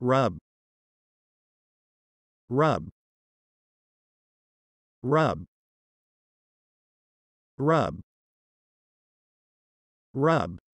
rub rub rub rub rub